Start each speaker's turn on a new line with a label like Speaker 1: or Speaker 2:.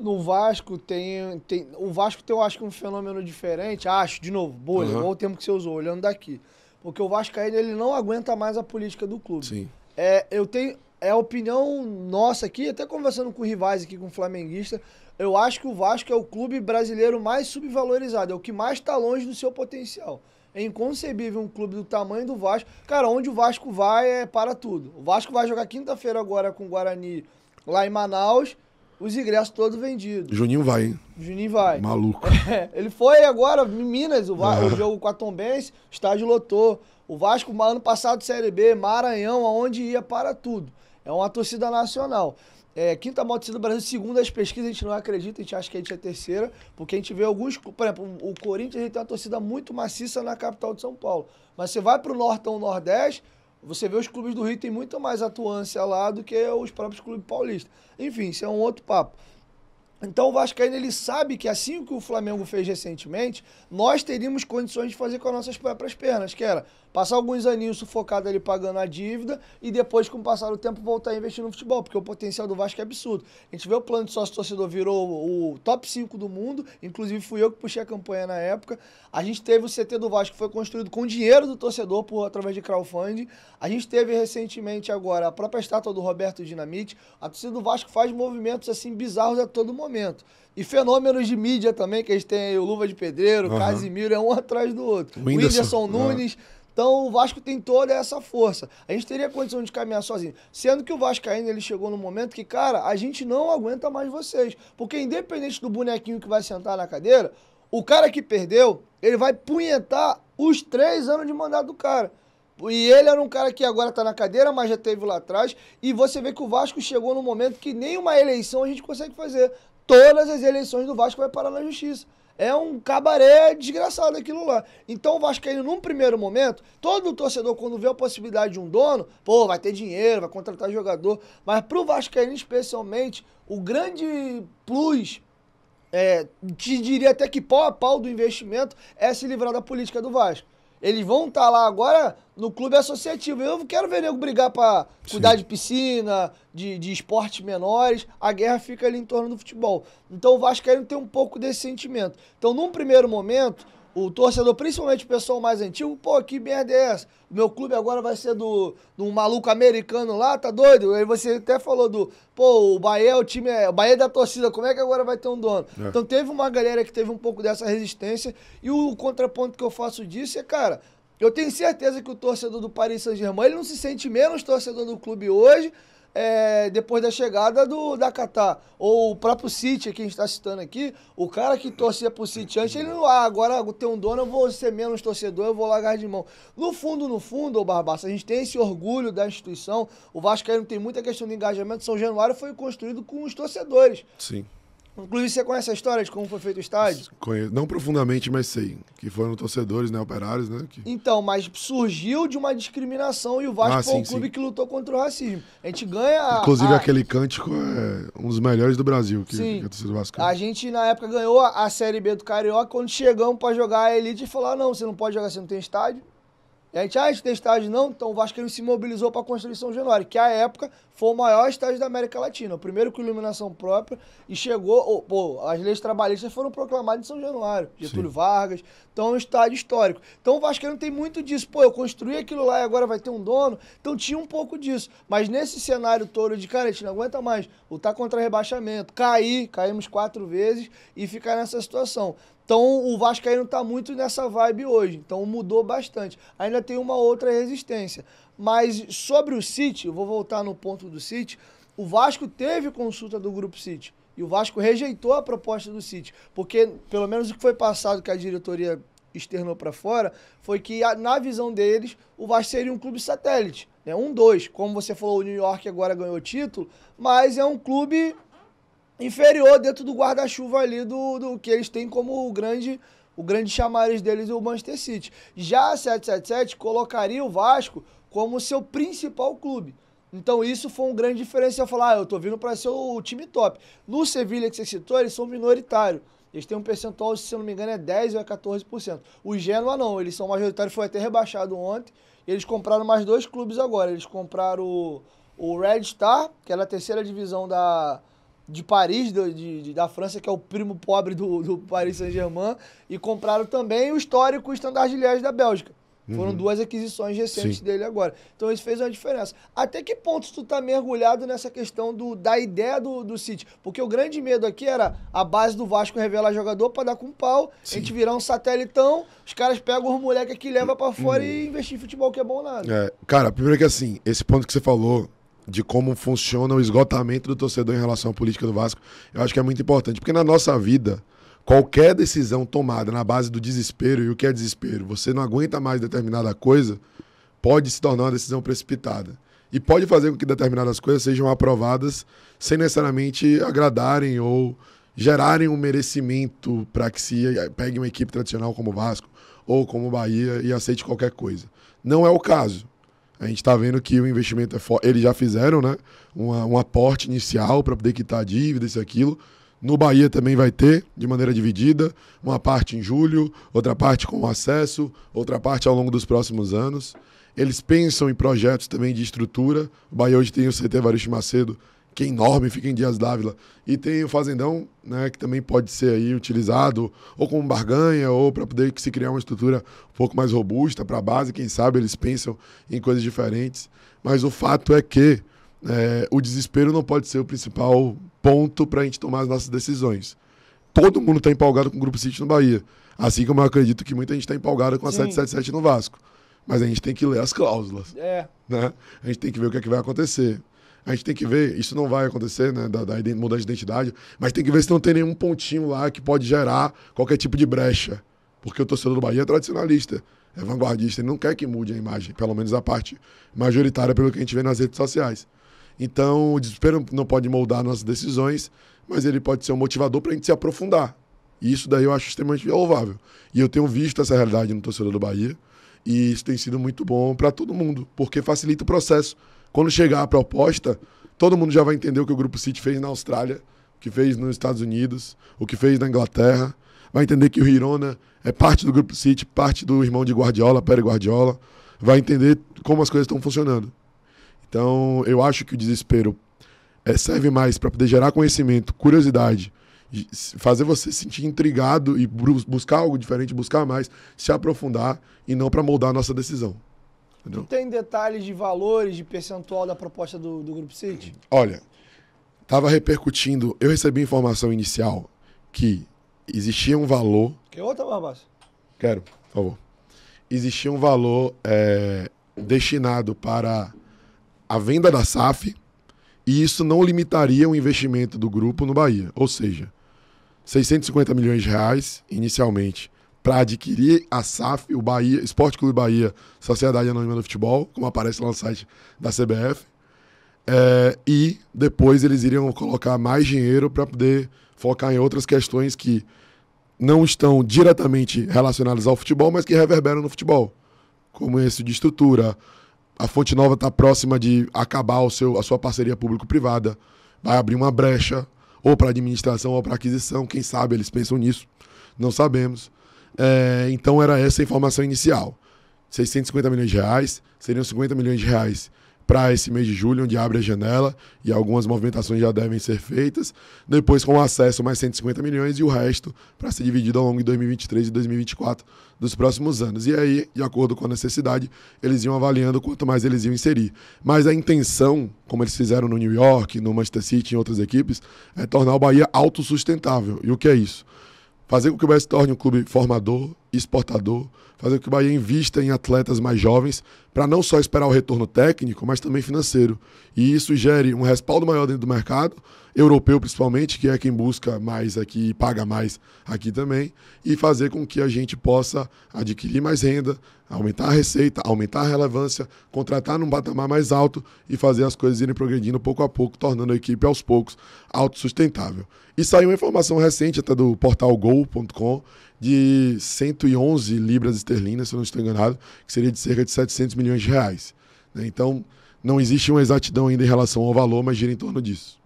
Speaker 1: no Vasco tem, tem. O Vasco tem, eu acho que um fenômeno diferente. Ah, acho, de novo, bolha, uhum. igual o tempo que você usou, olhando daqui. Porque o Vasco ainda ele não aguenta mais a política do clube. Sim. É, eu tenho. É a opinião nossa aqui, até conversando com rivais aqui, com flamenguista. Eu acho que o Vasco é o clube brasileiro mais subvalorizado, é o que mais está longe do seu potencial. É inconcebível um clube do tamanho do Vasco. Cara, onde o Vasco vai é para tudo. O Vasco vai jogar quinta-feira agora com o Guarani lá em Manaus os ingressos todos vendidos.
Speaker 2: Juninho vai, hein?
Speaker 1: Juninho vai. Maluco. É, ele foi agora em Minas, o, é. o jogo com a Tombense, estádio lotou. O Vasco, ano passado, Série B, Maranhão, aonde ia para tudo. É uma torcida nacional. É, quinta maior torcida do Brasil, segundo as pesquisas, a gente não acredita, a gente acha que a gente é terceira, porque a gente vê alguns. Por exemplo, o Corinthians a gente tem uma torcida muito maciça na capital de São Paulo. Mas você vai para o Nortão Nordeste, você vê os clubes do Rio tem muito mais atuância lá do que os próprios clubes paulistas. Enfim, isso é um outro papo. Então o Vascaíno ele sabe que assim que o Flamengo fez recentemente, nós teríamos condições de fazer com as nossas próprias pernas, que era passar alguns aninhos sufocado ali pagando a dívida e depois, com o passar do tempo, voltar a investir no futebol, porque o potencial do Vasco é absurdo. A gente vê o plano de sócio-torcedor virou o top 5 do mundo, inclusive fui eu que puxei a campanha na época. A gente teve o CT do Vasco que foi construído com dinheiro do torcedor por, através de crowdfunding. A gente teve recentemente agora a própria estátua do Roberto Dinamite. A torcida do Vasco faz movimentos assim bizarros a todo momento momento. E fenômenos de mídia também, que a gente tem o Luva de Pedreiro, uhum. Casimiro, é um atrás do outro. O Whindersson, Nunes. Uhum. Então o Vasco tem toda essa força. A gente teria condição de caminhar sozinho. Sendo que o Vasco ainda ele chegou no momento que, cara, a gente não aguenta mais vocês. Porque independente do bonequinho que vai sentar na cadeira, o cara que perdeu, ele vai punhetar os três anos de mandato do cara. E ele era um cara que agora tá na cadeira, mas já teve lá atrás. E você vê que o Vasco chegou no momento que nenhuma eleição a gente consegue fazer todas as eleições do Vasco vai parar na justiça. É um cabaré desgraçado aquilo lá. Então o aí num primeiro momento, todo torcedor, quando vê a possibilidade de um dono, pô, vai ter dinheiro, vai contratar jogador. Mas pro aí especialmente, o grande plus é, te diria até que pau a pau do investimento é se livrar da política do Vasco. Eles vão estar tá lá agora no clube associativo. Eu quero ver nego brigar para cuidar de piscina, de, de esportes menores. A guerra fica ali em torno do futebol. Então o Vascaíno tem um pouco desse sentimento. Então, num primeiro momento, o torcedor, principalmente o pessoal mais antigo, pô, que merda é essa? O meu clube agora vai ser do, do maluco americano lá, tá doido? Aí você até falou do, pô, o Bahia é o time, é, o Bahia é da torcida, como é que agora vai ter um dono? É. Então teve uma galera que teve um pouco dessa resistência e o contraponto que eu faço disso é, cara, eu tenho certeza que o torcedor do Paris Saint-Germain, ele não se sente menos torcedor do clube hoje é, depois da chegada do, da Qatar. Ou o próprio City, que a gente está citando aqui, o cara que torcia pro City antes, ele não, ah, agora tem um dono, eu vou ser menos torcedor, eu vou largar de mão. No fundo, no fundo, ô Barbaça, a gente tem esse orgulho da instituição, o Vasco não tem muita questão de engajamento, São Januário foi construído com os torcedores. Sim. Inclusive, você conhece a história de como foi feito o estádio?
Speaker 2: Conheço, não profundamente, mas sei. Que foram torcedores, né? Operários, né? Que...
Speaker 1: Então, mas surgiu de uma discriminação e o Vasco ah, foi sim, o clube sim. que lutou contra o racismo. A gente ganha. Inclusive, a...
Speaker 2: aquele cântico é um dos melhores do Brasil, que, sim. que é torcedor Vasco.
Speaker 1: A gente, na época, ganhou a Série B do Carioca. Quando chegamos para jogar a Elite, falou: falaram: ah, não, você não pode jogar, você não tem estádio. E a gente, ah, a gente tem estádio não, então o Vasco se mobilizou para construir São Januário, que à época foi o maior estádio da América Latina, o primeiro com iluminação própria, e chegou, oh, pô, as leis trabalhistas foram proclamadas em São Januário, Getúlio Sim. Vargas, então é um estádio histórico. Então o Vasco não tem muito disso, pô, eu construí aquilo lá e agora vai ter um dono, então tinha um pouco disso, mas nesse cenário todo de, cara, a gente não aguenta mais lutar contra rebaixamento, cair, caímos quatro vezes e ficar nessa situação. Então o Vascaíno está muito nessa vibe hoje. Então mudou bastante. Ainda tem uma outra resistência. Mas sobre o City, eu vou voltar no ponto do City. O Vasco teve consulta do Grupo City. E o Vasco rejeitou a proposta do City. Porque, pelo menos o que foi passado que a diretoria externou para fora, foi que, na visão deles, o Vasco seria um clube satélite. Né? Um, dois. Como você falou, o New York agora ganhou título, mas é um clube inferior dentro do guarda-chuva ali do, do que eles têm como o grande o grande chamariz deles o Manchester City. Já a 777 colocaria o Vasco como seu principal clube. Então isso foi um grande diferencial. Falar, ah, eu tô vindo para ser o time top. No Sevilha que você citou, eles são minoritários. Eles têm um percentual, se eu não me engano, é 10 ou é 14%. O Genoa não, eles são majoritários, foi até rebaixado ontem. Eles compraram mais dois clubes agora. Eles compraram o, o Red Star, que era é a terceira divisão da, de Paris, de, de, da França, que é o primo pobre do, do Paris Saint-Germain, e compraram também o histórico Standard Liège da Bélgica. Uhum. Foram duas aquisições recentes Sim. dele agora. Então isso fez uma diferença. Até que ponto tu tá mergulhado nessa questão do, da ideia do, do City? Porque o grande medo aqui era a base do Vasco revelar jogador para dar com pau, Sim. a gente virar um satélitão, os caras pegam os moleques que leva para fora uhum. e investir em futebol que é bom nada. É,
Speaker 2: cara, primeiro que assim, esse ponto que você falou de como funciona o esgotamento do torcedor em relação à política do Vasco, eu acho que é muito importante. Porque na nossa vida, qualquer decisão tomada na base do desespero, e o que é desespero? Você não aguenta mais determinada coisa, pode se tornar uma decisão precipitada. E pode fazer com que determinadas coisas sejam aprovadas sem necessariamente agradarem ou gerarem um merecimento para que se pegue uma equipe tradicional como o Vasco ou como o Bahia e aceite qualquer coisa. Não é o caso. A gente está vendo que o investimento é forte. Eles já fizeram né, uma, um aporte inicial para poder quitar a dívida, isso aquilo. No Bahia também vai ter, de maneira dividida, uma parte em julho, outra parte com acesso, outra parte ao longo dos próximos anos. Eles pensam em projetos também de estrutura. O Bahia hoje tem o CT Varisto Macedo, que é enorme, fica em Dias Dávila. E tem o Fazendão, né, que também pode ser aí utilizado ou como barganha ou para poder se criar uma estrutura um pouco mais robusta para a base. Quem sabe eles pensam em coisas diferentes. Mas o fato é que é, o desespero não pode ser o principal ponto para a gente tomar as nossas decisões. Todo mundo está empolgado com o Grupo City no Bahia. Assim como eu acredito que muita gente está empolgada com a Sim. 777 no Vasco. Mas a gente tem que ler as cláusulas. É. Né? A gente tem que ver o que, é que vai acontecer. A gente tem que ver, isso não vai acontecer, né? Da, da mudança de identidade, mas tem que ver se não tem nenhum pontinho lá que pode gerar qualquer tipo de brecha. Porque o torcedor do Bahia é tradicionalista, é vanguardista, ele não quer que mude a imagem, pelo menos a parte majoritária, pelo que a gente vê nas redes sociais. Então, o desespero não pode moldar nossas decisões, mas ele pode ser um motivador para a gente se aprofundar. E isso daí eu acho extremamente louvável. E eu tenho visto essa realidade no torcedor do Bahia, e isso tem sido muito bom para todo mundo, porque facilita o processo. Quando chegar a proposta, todo mundo já vai entender o que o Grupo City fez na Austrália, o que fez nos Estados Unidos, o que fez na Inglaterra. Vai entender que o Hirona é parte do Grupo City, parte do irmão de Guardiola, Pere Guardiola. Vai entender como as coisas estão funcionando. Então, eu acho que o desespero é, serve mais para poder gerar conhecimento, curiosidade, fazer você se sentir intrigado e buscar algo diferente, buscar mais, se aprofundar e não para moldar a nossa decisão. Entendeu? Tu
Speaker 1: tem detalhes de valores, de percentual da proposta do, do Grupo City?
Speaker 2: Olha, estava repercutindo. Eu recebi informação inicial que existia um valor.
Speaker 1: Quer outra, Barbaço?
Speaker 2: Quero, por favor. Existia um valor é, destinado para a venda da SAF e isso não limitaria o investimento do grupo no Bahia. Ou seja, 650 milhões de reais inicialmente para adquirir a SAF, o Bahia, Esporte Clube Bahia, Sociedade Anônima do Futebol, como aparece lá no site da CBF. É, e depois eles iriam colocar mais dinheiro para poder focar em outras questões que não estão diretamente relacionadas ao futebol, mas que reverberam no futebol, como esse de estrutura. A Fonte Nova está próxima de acabar o seu, a sua parceria público-privada, vai abrir uma brecha ou para administração ou para aquisição, quem sabe eles pensam nisso, não sabemos. É, então era essa a informação inicial. 650 milhões de reais, seriam 50 milhões de reais para esse mês de julho, onde abre a janela e algumas movimentações já devem ser feitas. Depois, com acesso, mais 150 milhões e o resto para ser dividido ao longo de 2023 e 2024 dos próximos anos. E aí, de acordo com a necessidade, eles iam avaliando quanto mais eles iam inserir. Mas a intenção, como eles fizeram no New York, no Manchester City e em outras equipes, é tornar o Bahia autossustentável. E o que é isso? fazer com que o Messi torne um clube formador, exportador, fazer com que o Bahia invista em atletas mais jovens, para não só esperar o retorno técnico, mas também financeiro. E isso gere um respaldo maior dentro do mercado, europeu principalmente, que é quem busca mais aqui e paga mais aqui também, e fazer com que a gente possa adquirir mais renda, aumentar a receita, aumentar a relevância, contratar num patamar mais alto e fazer as coisas irem progredindo pouco a pouco, tornando a equipe aos poucos autossustentável. E saiu uma informação recente até do portal gol.com de 111 libras esterlinas, se eu não estou enganado, que seria de cerca de 700 milhões de reais. Né? Então, não existe uma exatidão ainda em relação ao valor, mas gira em torno disso.